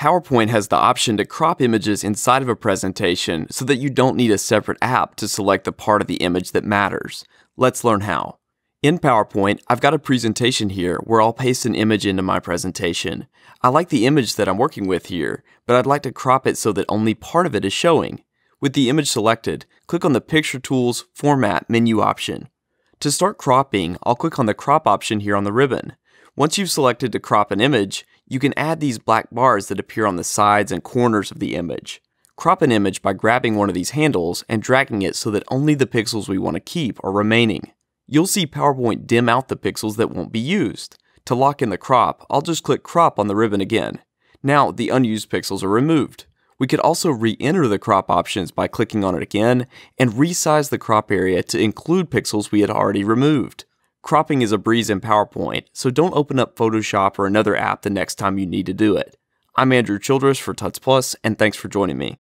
PowerPoint has the option to crop images inside of a presentation so that you don't need a separate app to select the part of the image that matters. Let's learn how. In PowerPoint, I've got a presentation here where I'll paste an image into my presentation. I like the image that I'm working with here, but I'd like to crop it so that only part of it is showing. With the image selected, click on the Picture Tools Format menu option. To start cropping, I'll click on the Crop option here on the ribbon. Once you've selected to crop an image, you can add these black bars that appear on the sides and corners of the image. Crop an image by grabbing one of these handles and dragging it so that only the pixels we want to keep are remaining. You'll see PowerPoint dim out the pixels that won't be used. To lock in the crop, I'll just click crop on the ribbon again. Now the unused pixels are removed. We could also re-enter the crop options by clicking on it again and resize the crop area to include pixels we had already removed. Cropping is a breeze in PowerPoint, so don't open up Photoshop or another app the next time you need to do it. I'm Andrew Childress for Tuts Plus, and thanks for joining me.